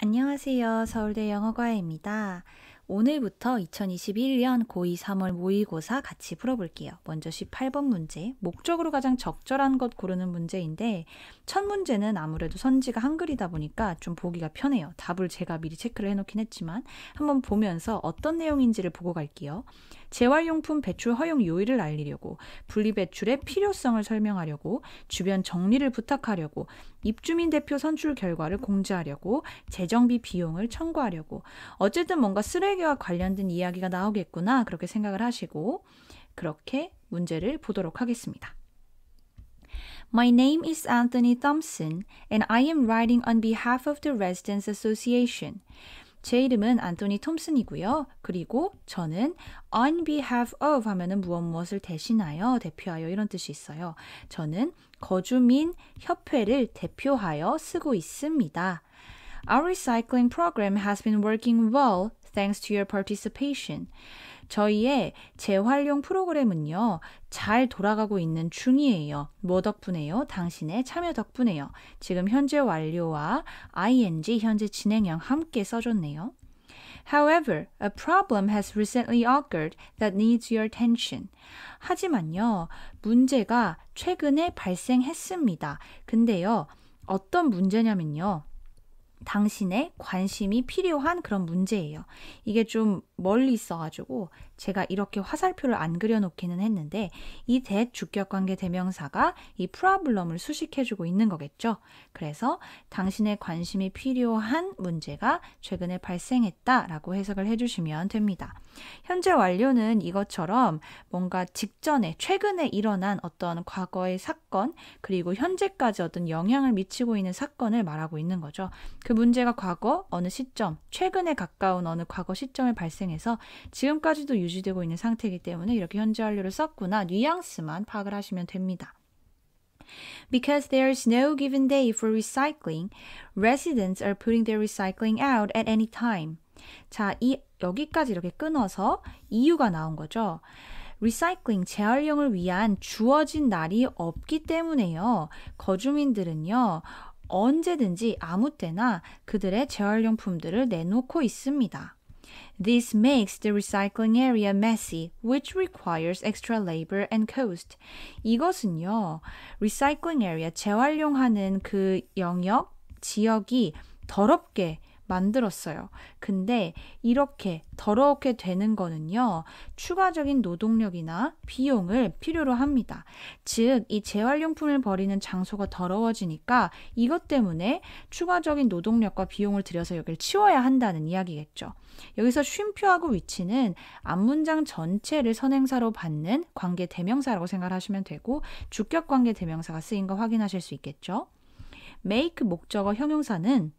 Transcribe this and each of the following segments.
안녕하세요. 서울대 영어과입니다. 오늘부터 2021년 고2 3월 모의고사 같이 풀어볼게요. 먼저 18번 문제, 목적으로 가장 적절한 것 고르는 문제인데 첫 문제는 아무래도 선지가 한글이다 보니까 좀 보기가 편해요. 답을 제가 미리 체크를 해놓긴 했지만 한번 보면서 어떤 내용인지를 보고 갈게요. 재활용품 배출 허용 요일을 알리려고, 분리배출의 필요성을 설명하려고, 주변 정리를 부탁하려고, 입주민 대표 선출 결과를 공지하려고, 재정비 비용을 청구하려고, 어쨌든 뭔가 쓰레기 생태계와 관련된 이야기가 나오겠구나 그렇게 생각을 하시고 그렇게 문제를 보도록 하겠습니다. My name is Anthony Thompson and I am writing on behalf of the Residents Association. 제 이름은 안토니 톰슨이고요. 그리고 저는 on behalf of 하면은 무엇 무엇을 대신하여 대표하여 이런 뜻이 있어요. 저는 거주민 협회를 대표하여 쓰고 있습니다. Our recycling program has been working well Thanks to your participation. 저희의 재활용 프로그램은요, 잘 돌아가고 있는 중이에요. 뭐 덕분에요? 당신의 참여 덕분에요. 지금 현재 완료와 ing 현재 진행형 함께 써줬네요. However, a problem has recently occurred that needs your attention. 하지만요, 문제가 최근에 발생했습니다. 근데요, 어떤 문제냐면요. 당신의 관심이 필요한 그런 문제예요. 이게 좀 멀리 있어가지고 제가 이렇게 화살표를 안 그려놓기는 했는데 이 대주격관계 대명사가 이 프라블럼을 수식해주고 있는 거겠죠. 그래서 당신의 관심이 필요한 문제가 최근에 발생했다라고 해석을 해주시면 됩니다. 현재 완료는 이것처럼 뭔가 직전에 최근에 일어난 어떤 과거의 사건 그리고 현재까지 어떤 영향을 미치고 있는 사건을 말하고 있는 거죠. 그 문제가 과거 어느 시점, 최근에 가까운 어느 과거 시점에 발생해서 지금까지도 유 유지되고 있는 상태이기 때문에 이렇게 현재 완료를 썼구나 뉘앙스만 파악을 하시면 됩니다. Because there's no given day for recycling, residents are putting their recycling out at any time. 자, 이 여기까지 이렇게 끊어서 이유가 나온 거죠. 리사이클링 재활용을 위한 주어진 날이 없기 때문에요. 거주민들은요. 언제든지 아무 때나 그들의 재활용품들을 내놓고 있습니다. This makes the recycling area messy, which requires extra labor and cost. 이것은요, recycling area, 재활용하는 그 영역, 지역이 더럽게 만들었어요. 근데 이렇게 더럽게 되는 거는요, 추가적인 노동력이나 비용을 필요로 합니다. 즉, 이 재활용품을 버리는 장소가 더러워지니까 이것 때문에 추가적인 노동력과 비용을 들여서 여기를 치워야 한다는 이야기겠죠. 여기서 쉼표하고 위치는 앞문장 전체를 선행사로 받는 관계 대명사라고 생각하시면 되고 주격 관계 대명사가 쓰인 거 확인하실 수 있겠죠. make 목적어 형용사는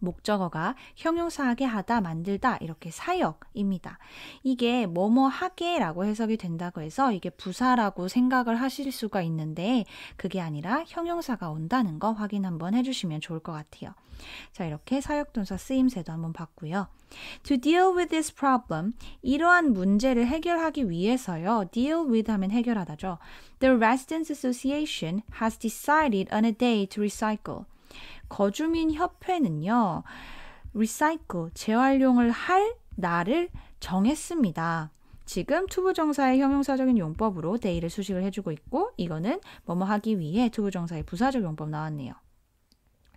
목적어가 형용사하게 하다, 만들다 이렇게 사역입니다. 이게 뭐뭐 하게라고 해석이 된다고 해서 이게 부사라고 생각을 하실 수가 있는데 그게 아니라 형용사가 온다는 거 확인 한번 해주시면 좋을 것 같아요. 자, 이렇게 사역동사 쓰임새도 한번 봤고요. To deal with this problem, 이러한 문제를 해결하기 위해서요. Deal with 하면 해결하다죠. The Residents Association has decided on a day to recycle. 거주민 협회는요. 리사이클 재활용을 할 날을 정했습니다. 지금 투부정사의 형용사적인 용법으로 데이를 수식을 해주고 있고 이거는 뭐뭐 하기 위해 투부정사의 부사적 용법 나왔네요.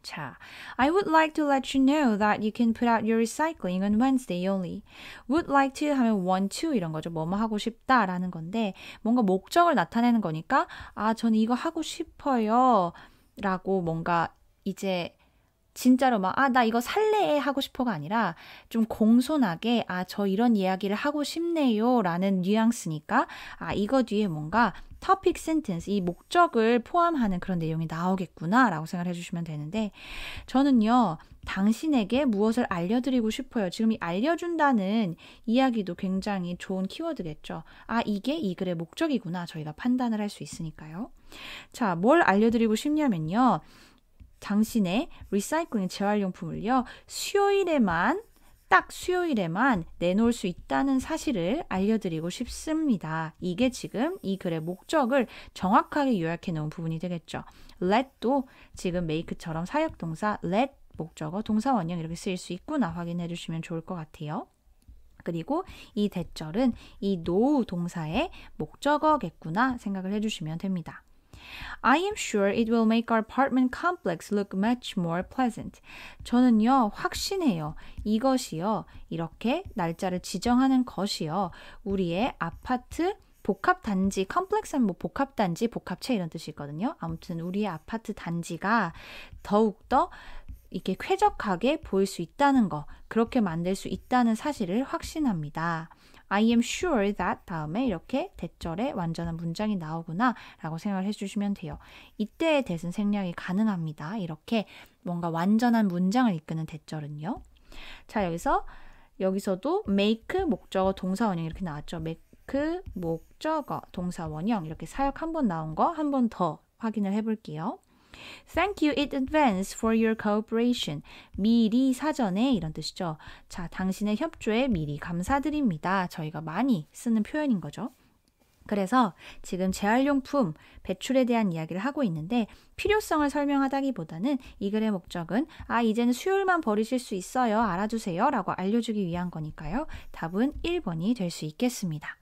자, I would like to let you know that you can put out your recycling on Wednesday only. Would like to 하면 want to 이런 거죠. 뭐뭐 하고 싶다라는 건데 뭔가 목적을 나타내는 거니까 아, 저는 이거 하고 싶어요. 라고 뭔가 이제 진짜로 막, 아, 나 이거 살래 하고 싶어가 아니라 좀 공손하게, 아, 저 이런 이야기를 하고 싶네요 라는 뉘앙스니까, 아, 이거 뒤에 뭔가 topic sentence, 이 목적을 포함하는 그런 내용이 나오겠구나 라고 생각을 해주시면 되는데, 저는요, 당신에게 무엇을 알려드리고 싶어요. 지금 이 알려준다는 이야기도 굉장히 좋은 키워드겠죠. 아, 이게 이 글의 목적이구나. 저희가 판단을 할 수 있으니까요. 자, 뭘 알려드리고 싶냐면요. 당신의 리사이클링 재활용품을요, 수요일에만 딱 수요일에만 내놓을 수 있다는 사실을 알려드리고 싶습니다. 이게 지금 이 글의 목적을 정확하게 요약해 놓은 부분이 되겠죠. let도 지금 make처럼 사역동사 let 목적어 동사 원형 이렇게 쓰일 수 있구나 확인해 주시면 좋을 것 같아요. 그리고 이 대절은 이 노우 동사의 목적어겠구나 생각을 해주시면 됩니다. I am sure it will make our apartment complex look much more pleasant. 저는요, 확신해요. 이것이요, 이렇게 날짜를 지정하는 것이요, 우리의 아파트 복합 단지 컴플렉스는 뭐 복합 단지, 복합체 이런 뜻이 있거든요. 아무튼 우리의 아파트 단지가 더욱 더 이게 쾌적하게 보일 수 있다는 거, 그렇게 만들 수 있다는 사실을 확신합니다. I am sure that 다음에 이렇게 대절에 완전한 문장이 나오구나 라고 생각을 해주시면 돼요. 이때의 대신 생략이 가능합니다. 이렇게 뭔가 완전한 문장을 이끄는 대절은요. 자, 여기서 여기서도 make 목적어 동사 원형 이렇게 나왔죠. make 목적어 동사 원형 이렇게 사역 한 번 나온 거 한 번 더 확인을 해볼게요. Thank you in advance for your cooperation. 미리 사전에 이런 뜻이죠. 자, 당신의 협조에 미리 감사드립니다. 저희가 많이 쓰는 표현인 거죠. 그래서 지금 재활용품 배출에 대한 이야기를 하고 있는데 필요성을 설명하다기보다는 이 글의 목적은 아 이제는 수율만 버리실 수 있어요 알아주세요 라고 알려주기 위한 거니까요 답은 1번이 될 수 있겠습니다.